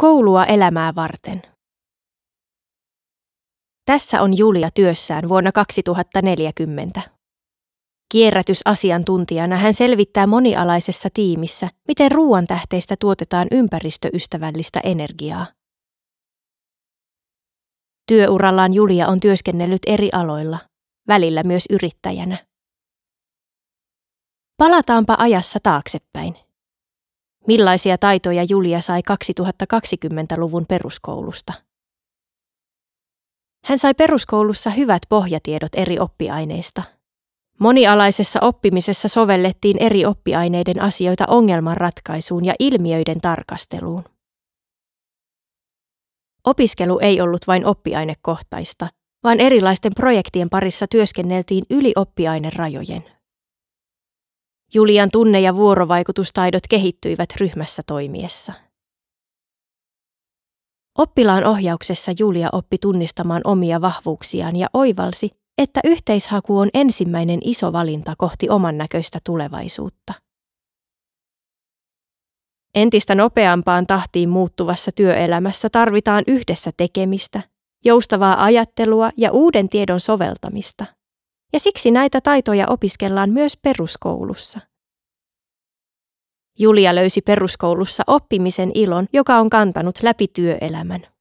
Koulua elämää varten. Tässä on Julia työssään vuonna 2040. Kierrätysasiantuntijana hän selvittää monialaisessa tiimissä, miten ruoan tähteistä tuotetaan ympäristöystävällistä energiaa. Työurallaan Julia on työskennellyt eri aloilla, välillä myös yrittäjänä. Palataanpa ajassa taaksepäin. Millaisia taitoja Julia sai 2020-luvun peruskoulusta? Hän sai peruskoulussa hyvät pohjatiedot eri oppiaineista. Monialaisessa oppimisessa sovellettiin eri oppiaineiden asioita ongelmanratkaisuun ja ilmiöiden tarkasteluun. Opiskelu ei ollut vain oppiainekohtaista, vaan erilaisten projektien parissa työskenneltiin yli oppiainerajojen. Julian tunne- ja vuorovaikutustaidot kehittyivät ryhmässä toimiessa. Oppilaan ohjauksessa Julia oppi tunnistamaan omia vahvuuksiaan ja oivalsi, että yhteishaku on ensimmäinen iso valinta kohti oman näköistä tulevaisuutta. Entistä nopeampaan tahtiin muuttuvassa työelämässä tarvitaan yhdessä tekemistä, joustavaa ajattelua ja uuden tiedon soveltamista – ja siksi näitä taitoja opiskellaan myös peruskoulussa. Julia löysi peruskoulussa oppimisen ilon, joka on kantanut läpi työelämän.